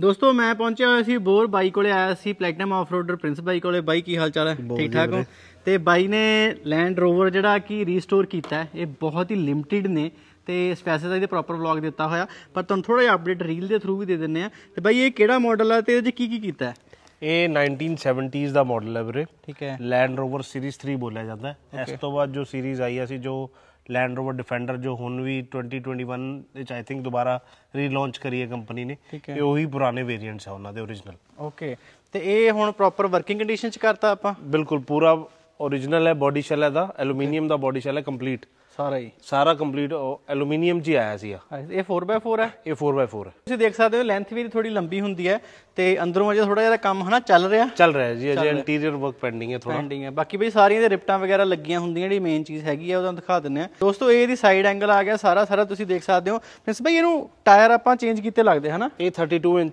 ਦੋਸਤੋ ਮੈਂ ਪਹੁੰਚਿਆ ਹੋਇਆ ਸੀ ਬੋਰ ਬਾਈ ਕੋਲੇ ਆਇਆ ਸੀ ਆਫ ਆਫਰੋਡਰ ਪ੍ਰਿੰਸ ਬਾਈ ਕੋਲੇ ਬਾਈ ਕੀ ਹਾਲ ਚਾਲ ਹੈ ਠੀਕ ਠਾਕ ਹੋ ਤੇ ਬਾਈ ਨੇ ਲੈਂਡ ਰੋਵਰ ਜਿਹੜਾ ਕੀ ਰੀਸਟੋਰ ਕੀਤਾ ਹੈ ਇਹ ਬਹੁਤ ਹੀ ਲਿਮਟਿਡ ਨੇ ਤੇ ਸਪੈਸਿਸ ਦਾ ਇਹ ਪ੍ਰੋਪਰ ਵਲੌਗ ਦਿੱਤਾ ਹੋਇਆ ਪਰ ਤੁਹਾਨੂੰ ਥੋੜਾ ਜਿਹਾ ਅਪਡੇਟ ਰੀਲ ਦੇ ਥਰੂ ਵੀ ਦੇ ਦਿੰਨੇ ਆ ਤੇ ਬਾਈ ਇਹ ਕਿਹੜਾ ਮਾਡਲ ਆ ਤੇ ਇਹਦੇ 'ਚ ਕੀ ਕੀ ਕੀਤਾ ਹੈ ਇਹ 1970s ਦਾ ਮਾਡਲ ਹੈ ਵੀਰੇ ਠੀਕ ਹੈ ਲੈਂਡ ਰੋਵਰ ਸੀਰੀਜ਼ 3 ਬੋਲਿਆ ਜਾਂਦਾ ਹੈ ਇਸ ਤੋਂ ਬਾਅਦ ਜੋ ਸੀਰੀਜ਼ ਆਈ ਆ ਸੀ ਜੋ ਲੈਂਡ ਰੋਵਰ ਡਿਫੈਂਡਰ ਜੋ ਹੁਣ ਵੀ 2021 ਵਿੱਚ ਆਈ ਥਿੰਕ ਦੁਬਾਰਾ ਰੀਲਾਂਚ ਕਰੀ ਹੈ ਕੰਪਨੀ ਨੇ ਇਹ ਉਹੀ ਪੁਰਾਣੇ ਵੇਰੀਐਂਟਸ ਆ ਉਹਨਾਂ ਦੇ origignal ਓਕੇ ਤੇ ਇਹ ਹੁਣ ਪ੍ਰੋਪਰ ਵਰਕਿੰਗ ਕੰਡੀਸ਼ਨ ਚ ਕਰਤਾ ਆਪਾਂ ਬਿਲਕੁਲ ਪੂਰਾ ओरिजिनल है ਬੋਡੀ ਸ਼ੈਲ ਦਾ ਐਲੂਮੀਨੀਅਮ ਦਾ ਬੋਡੀ ਸ਼ੈਲ ਹੈ ਕੰਪਲੀਟ ਸਾਰਾ ਹੀ ਸਾਰਾ ਕੰਪਲੀਟ ਐਲੂਮੀਨੀਅਮ ਜੀ ਆਇਆ ਸੀ ਇਹ 4x4 ਹੈ ਇਹ 4x4 ਹੈ ਤੁਸੀਂ ਦੇਖ ਸਕਦੇ ਹੋ ਲੈਂਥ ਵੀ ਥੋੜੀ ਲੰਬੀ ਹੁੰਦੀ ਹੈ ਤੇ ਅੰਦਰੋਂ ਅਜੇ ਥੋੜਾ ਜਿਹਾ ਕੰਮ ਹਨਾ ਚੱਲ ਰਿਹਾ ਚੱਲ ਰਿਹਾ ਜੀ ਅਜੇ ਇੰਟੀਰੀਅਰ ਵਰਕ ਪੈਂਡਿੰਗ ਹੈ ਥੋੜਾ ਪੈਂਡਿੰਗ ਹੈ ਬਾਕੀ ਬਈ ਸਾਰੀਆਂ ਦੇ ਰਿਪਟਾਂ ਵਗੈਰਾ ਲੱਗੀਆਂ ਹੁੰਦੀਆਂ ਜਿਹੜੀ ਮੇਨ ਚੀਜ਼ ਹੈਗੀ ਹੈ ਤਾਂ ਦਿਖਾ ਦਿੰਨੇ ਆ ਦੋਸਤੋ ਇਹ ਦੀ ਸਾਈਡ ਐਂਗਲ ਆ ਗਿਆ ਸਾਰਾ ਸਾਰਾ ਤੁਸੀਂ ਦੇਖ ਸਕਦੇ ਹੋ ਮਿਸ ਬਈ ਇਹਨੂੰ ਟਾਇਰ ਆਪਾਂ ਚੇਂਜ ਕੀਤੇ ਲੱਗਦੇ ਹਨਾ ਇਹ 32 ਇੰਚ